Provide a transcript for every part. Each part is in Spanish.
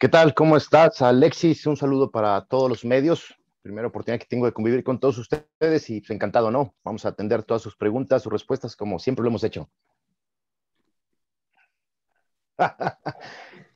¿Qué tal? ¿Cómo estás, Alexis? Un saludo para todos los medios. Primera oportunidad que tengo de convivir con todos ustedes y pues, encantado, ¿no? Vamos a atender todas sus preguntas, sus respuestas, como siempre lo hemos hecho.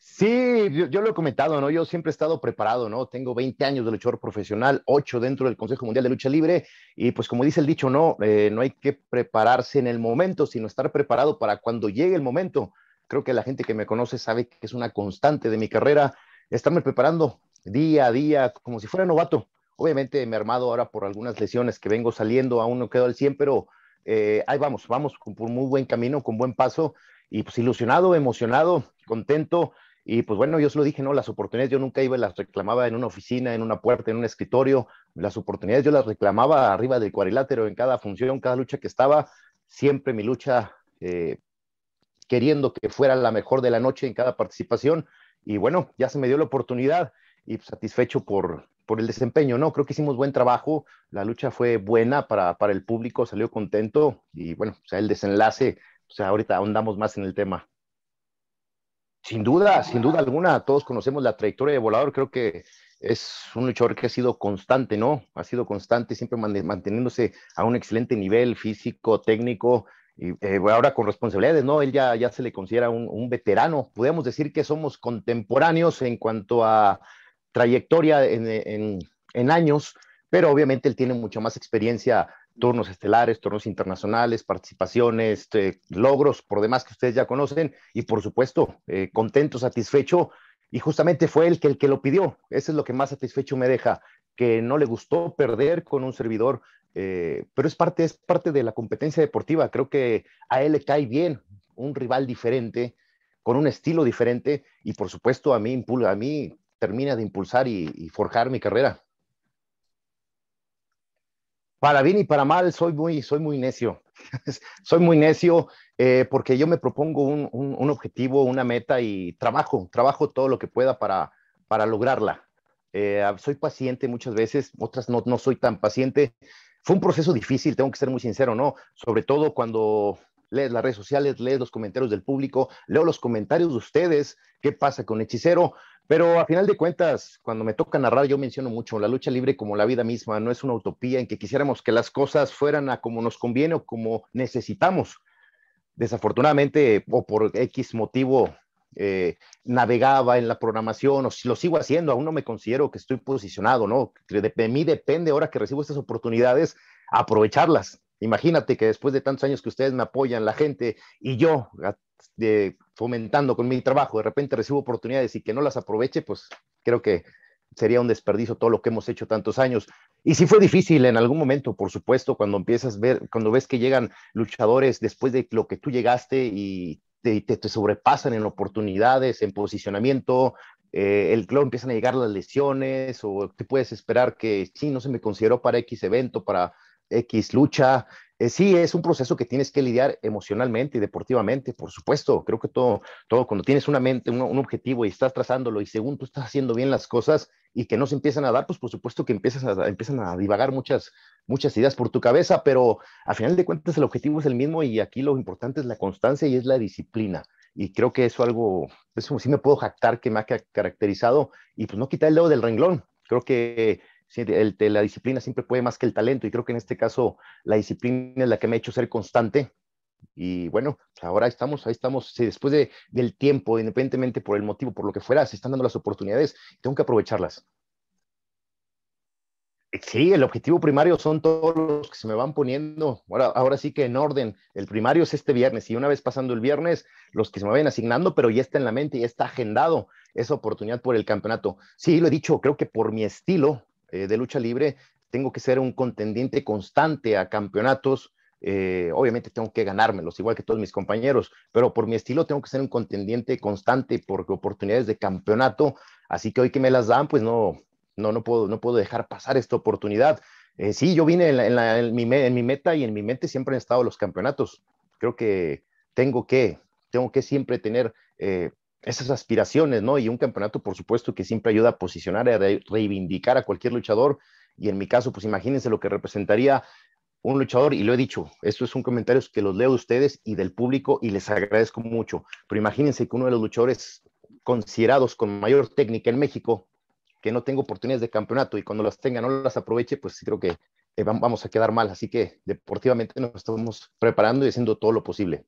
Sí, yo, lo he comentado, ¿no? Yo siempre he estado preparado, ¿no? Tengo 20 años de luchador profesional, 8 dentro del Consejo Mundial de Lucha Libre, y pues como dice el dicho, no, eh, no hay que prepararse en el momento, sino estar preparado para cuando llegue el momento Creo que la gente que me conoce sabe que es una constante de mi carrera estarme preparando día a día como si fuera novato. Obviamente me he armado ahora por algunas lesiones que vengo saliendo, aún no quedo al 100, pero eh, ahí vamos, vamos por muy buen camino, con buen paso y pues ilusionado, emocionado, contento. Y pues bueno, yo se lo dije, no, las oportunidades yo nunca iba, las reclamaba en una oficina, en una puerta, en un escritorio. Las oportunidades yo las reclamaba arriba del cuadrilátero, en cada función, cada lucha que estaba. Siempre mi lucha eh, queriendo que fuera la mejor de la noche en cada participación. Y bueno, ya se me dio la oportunidad y satisfecho por, por el desempeño, ¿no? Creo que hicimos buen trabajo, la lucha fue buena para, para el público, salió contento y bueno, o sea, el desenlace, o sea, ahorita ahondamos más en el tema. Sin duda, sin duda alguna, todos conocemos la trayectoria de Volador, creo que es un luchador que ha sido constante, ¿no? Ha sido constante, siempre manteniéndose a un excelente nivel físico, técnico, y, eh, ahora con responsabilidades, ¿no? Él ya, ya se le considera un, veterano. Podemos decir que somos contemporáneos en cuanto a trayectoria en, años, pero obviamente él tiene mucha más experiencia, turnos estelares, turnos internacionales, participaciones, eh, logros, por demás que ustedes ya conocen, y por supuesto, eh, contento, satisfecho, y justamente fue él que el que lo pidió. Eso es lo que más satisfecho me deja, que no le gustó perder con un servidor eh, pero es parte, es parte de la competencia deportiva. Creo que a él le cae bien un rival diferente, con un estilo diferente y por supuesto a mí, a mí termina de impulsar y, forjar mi carrera. Para bien y para mal soy muy, soy muy necio. soy muy necio eh, porque yo me propongo un, un, objetivo, una meta y trabajo, trabajo todo lo que pueda para, para lograrla. Eh, soy paciente muchas veces, otras no, no soy tan paciente, fue un proceso difícil, tengo que ser muy sincero, ¿no? Sobre todo cuando lees las redes sociales, lees los comentarios del público, leo los comentarios de ustedes, qué pasa con Hechicero, pero a final de cuentas, cuando me toca narrar, yo menciono mucho, la lucha libre como la vida misma no es una utopía en que quisiéramos que las cosas fueran a como nos conviene o como necesitamos. Desafortunadamente, o por X motivo, eh, navegaba en la programación, o si lo sigo haciendo, aún no me considero que estoy posicionado, ¿no? De, mí depende ahora que recibo estas oportunidades, aprovecharlas. Imagínate que después de tantos años que ustedes me apoyan, la gente y yo fomentando con mi trabajo, de repente recibo oportunidades y que no las aproveche, pues creo que sería un desperdicio todo lo que hemos hecho tantos años. Y sí fue difícil en algún momento, por supuesto, cuando empiezas a ver, cuando ves que llegan luchadores después de lo que tú llegaste y te, sobrepasan en oportunidades, en posicionamiento, eh, el club empiezan a llegar las lesiones o te puedes esperar que sí, no se me consideró para X evento, para X lucha. Eh, sí, es un proceso que tienes que lidiar emocionalmente y deportivamente, por supuesto. Creo que todo, todo cuando tienes una mente, un, objetivo y estás trazándolo y según tú estás haciendo bien las cosas y que no se empiezan a dar, pues por supuesto que empiezas a, empiezan a divagar muchas, muchas ideas por tu cabeza, pero a final de cuentas el objetivo es el mismo y aquí lo importante es la constancia y es la disciplina y creo que eso algo, eso sí me puedo jactar que me ha caracterizado y pues no quitar el dedo del renglón. Creo que la disciplina siempre puede más que el talento y creo que en este caso la disciplina es la que me ha hecho ser constante y bueno, pues, ahora estamos, ahí estamos, si después del tiempo, independientemente por el motivo, por lo que fuera, se están dando las oportunidades, tengo que aprovecharlas. Eh, sí, el objetivo primario son todos los que se me van poniendo. Ahora, ahora sí que en orden. El primario es este viernes y una vez pasando el viernes, los que se me van asignando, pero ya está en la mente, ya está agendado esa oportunidad por el campeonato. Sí, lo he dicho, creo que por mi estilo, eh, de lucha libre, tengo que ser un contendiente constante a campeonatos. Eh, obviamente tengo que ganármelos, igual que todos mis compañeros, pero por mi estilo tengo que ser un contendiente constante por oportunidades de campeonato. Así que hoy que me las dan, pues no, no, no, puedo, no puedo dejar pasar esta oportunidad. Eh, sí, yo vine en, mi, meta y en mi mente siempre han estado los campeonatos. Creo que tengo que, tengo que siempre tener esas aspiraciones, ¿no? Y un campeonato, por supuesto, que siempre ayuda a posicionar a reivindicar a cualquier luchador. Y en mi caso, pues imagínense lo que representaría un luchador, y lo he dicho, esto es un comentario que los leo de ustedes y del público y les agradezco mucho, pero imagínense que uno de los luchadores considerados con mayor técnica en México, que no tenga oportunidades de campeonato y cuando las tenga no las aproveche, pues creo que eh, vamos a quedar mal. Así que deportivamente nos estamos preparando y haciendo todo lo posible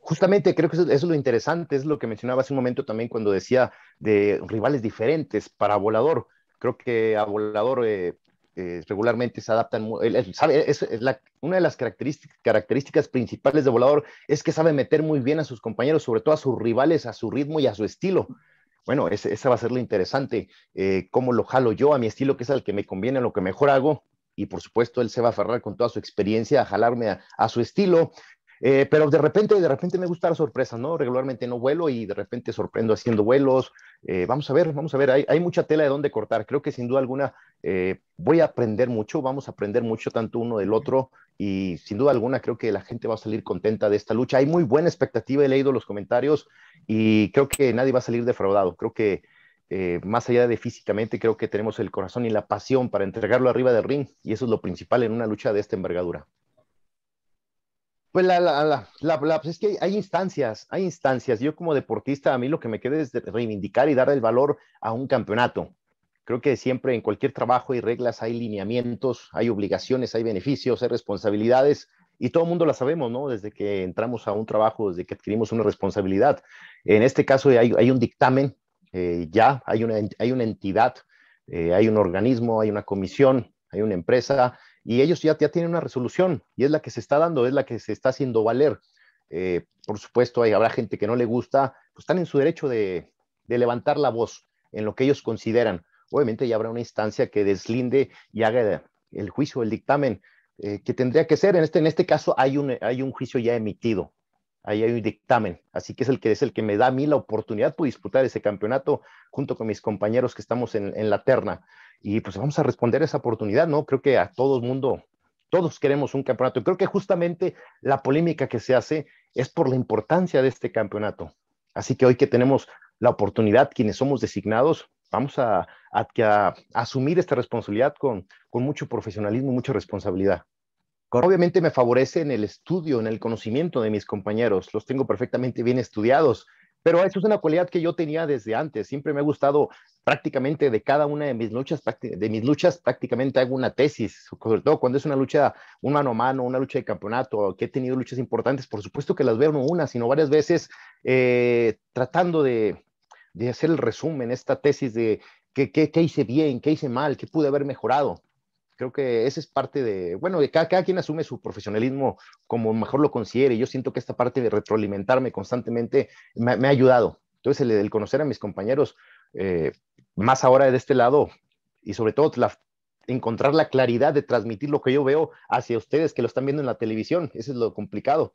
justamente creo que eso, es lo interesante, es lo que mencionaba hace un momento también cuando decía de rivales diferentes para volador. Creo que a volador eh, eh, regularmente se adaptan. es, es la, una de las características principales de volador es que sabe meter muy bien a sus compañeros, sobre todo a sus rivales, a su ritmo y a su estilo. Bueno, esa va a ser lo interesante, eh, cómo lo jalo yo a mi estilo, que es al que me conviene, a lo que mejor hago, y por supuesto él se va a aferrar con toda su experiencia a jalarme a, su estilo eh, pero de repente, de repente me gusta la sorpresa, ¿no? Regularmente no vuelo y de repente sorprendo haciendo vuelos. Eh, vamos a ver, vamos a ver, hay, mucha tela de dónde cortar. Creo que sin duda alguna eh, voy a aprender mucho, vamos a aprender mucho tanto uno del otro y sin duda alguna creo que la gente va a salir contenta de esta lucha. Hay muy buena expectativa, he leído los comentarios y creo que nadie va a salir defraudado. Creo que más allá de físicamente, creo que tenemos el corazón y la pasión para entregarlo arriba del ring y eso es lo principal en una lucha de esta envergadura. Pues la, la, la, pues, es que hay instancias, hay instancias. Yo como deportista, a mí lo que me queda es reivindicar y dar el valor a un campeonato. Creo que siempre en cualquier trabajo hay reglas, hay lineamientos, hay obligaciones, hay beneficios, hay responsabilidades y todo el mundo la sabemos, ¿no? Desde que entramos a un trabajo, desde que adquirimos una responsabilidad. En este caso hay, un dictamen, eh, ya hay una, hay una entidad, eh, hay un organismo, hay una comisión, hay una empresa y ellos ya, ya tienen una resolución y es la que se está dando, es la que se está haciendo valer. Eh, por supuesto, hay, habrá gente que no le gusta, pues están en su derecho de, levantar la voz en lo que ellos consideran. Obviamente ya habrá una instancia que deslinde y haga el juicio, el dictamen eh, que tendría que ser. En este, en este caso hay un, hay un juicio ya emitido, ahí hay un dictamen, así que es el que es el que me da a mí la oportunidad de disputar ese campeonato junto con mis compañeros que estamos en la terna y pues vamos a responder a esa oportunidad, ¿no? Creo que a todo el mundo, todos queremos un campeonato. Creo que justamente la polémica que se hace es por la importancia de este campeonato. Así que hoy que tenemos la oportunidad, quienes somos designados, vamos a, asumir esta responsabilidad con, con mucho profesionalismo y mucha responsabilidad. Obviamente me favorece en el estudio, en el conocimiento de mis compañeros. Los tengo perfectamente bien estudiados pero eso es una cualidad que yo tenía desde antes. Siempre me ha gustado prácticamente de cada una de mis luchas, de mis luchas prácticamente hago una tesis, sobre todo cuando es una lucha, un mano a mano, una lucha de campeonato, que he tenido luchas importantes, por supuesto que las veo no una, sino varias veces eh, tratando de, hacer el resumen, esta tesis de qué, qué hice bien, qué hice mal, qué pude haber mejorado. Creo que esa es parte de, bueno, de cada, quien asume su profesionalismo como mejor lo considere. Yo siento que esta parte de retroalimentarme constantemente me, ha ayudado. Entonces, el, conocer a mis compañeros, eh, más ahora de este lado, y sobre todo encontrar la claridad de transmitir lo que yo veo hacia ustedes que lo están viendo en la televisión. Eso es lo complicado.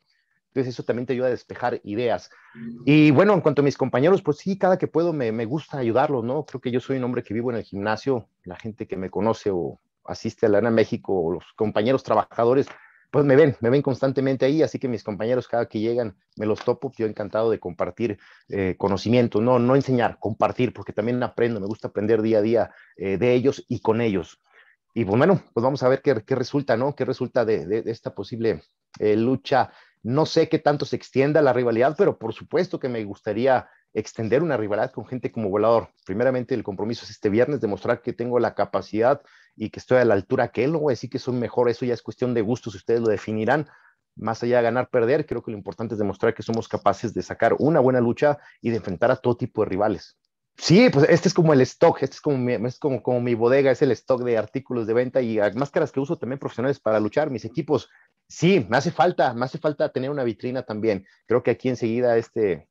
Entonces eso también te ayuda a despejar ideas. Y bueno, en cuanto a mis compañeros, pues sí, cada que puedo me, me gusta ayudarlos, ¿no? Creo que yo soy un hombre que vivo en el gimnasio, la gente que me conoce o asiste a la ANA México los compañeros trabajadores, pues me ven, me ven constantemente ahí, así que mis compañeros cada que llegan me los topo, yo encantado de compartir eh, conocimiento, no, no enseñar, compartir, porque también aprendo, me gusta aprender día a día eh, de ellos y con ellos. Y pues, bueno, pues vamos a ver qué, resulta, ¿no? ¿Qué resulta de, esta posible eh, lucha? No sé qué tanto se extienda la rivalidad, pero por supuesto que me gustaría extender una rivalidad con gente como Volador. Primeramente, el compromiso es este viernes, demostrar que tengo la capacidad y que estoy a la altura que él, no voy a decir que soy mejor, eso ya es cuestión de gustos, ustedes lo definirán. Más allá de ganar, perder, creo que lo importante es demostrar que somos capaces de sacar una buena lucha y de enfrentar a todo tipo de rivales. Sí, pues este es como el stock, este es como mi, es como, como mi bodega, es el stock de artículos de venta y ah, máscaras que uso también profesionales para luchar, mis equipos. Sí, me hace falta, me hace falta tener una vitrina también. Creo que aquí enseguida este,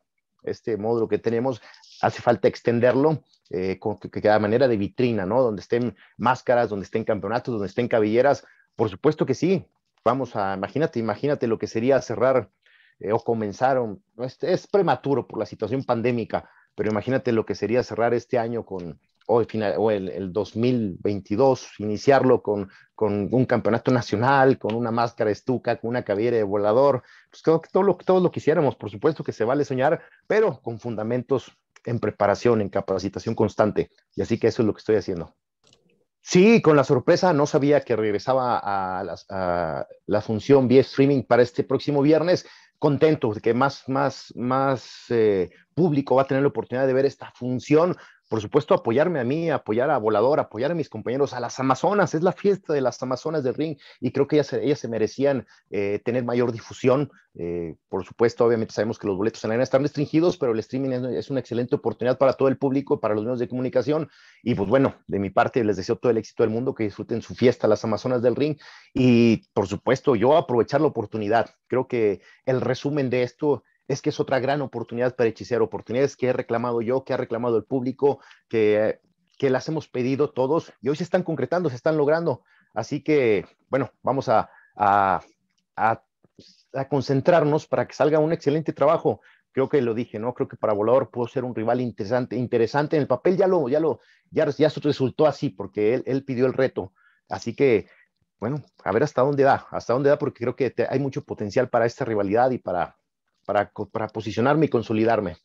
este módulo que tenemos, hace falta extenderlo eh, con, que, queda manera de vitrina, ¿no? Donde estén máscaras, donde estén campeonatos, donde estén cabelleras. Por supuesto que sí. Vamos a, imagínate, imagínate lo que sería cerrar eh, o comenzar, es prematuro por la situación pandémica, pero imagínate lo que sería cerrar este año con, o, el, final, o el, 2022, iniciarlo con, con, un campeonato nacional, con una máscara estuca, con una cabellera de volador. Pues todo lo, todo lo quisiéramos, por supuesto que se vale soñar, pero con fundamentos en preparación, en capacitación constante. Y así que eso es lo que estoy haciendo. Sí, con la sorpresa, no sabía que regresaba a, la función vía streaming para este próximo viernes contento de que más, más, más eh, público va a tener la oportunidad de ver esta función por supuesto, apoyarme a mí, apoyar a Volador, apoyar a mis compañeros, a las Amazonas, es la fiesta de las Amazonas del ring y creo que ellas, ellas se merecían eh, tener mayor difusión. Eh, por supuesto, obviamente sabemos que los boletos en la arena están restringidos, pero el streaming es, es, una excelente oportunidad para todo el público, para los medios de comunicación y pues bueno, de mi parte les deseo todo el éxito del mundo, que disfruten su fiesta, las Amazonas del ring y por supuesto yo aprovechar la oportunidad. Creo que el resumen de esto es que es otra gran oportunidad para hechicero: oportunidades que he reclamado yo, que ha reclamado el público, que, las hemos pedido todos y hoy se están concretando, se están logrando. Así que, bueno, vamos a, a, concentrarnos para que salga un excelente trabajo creo que lo dije, ¿no? Creo que para Volador pudo ser un rival interesante, interesante en el papel, ya lo, ya lo, ya, ya resultó así, porque él, pidió el reto. Así que, bueno, a ver hasta dónde da, hasta dónde da, porque creo que hay mucho potencial para esta rivalidad y para, para, para posicionarme y consolidarme.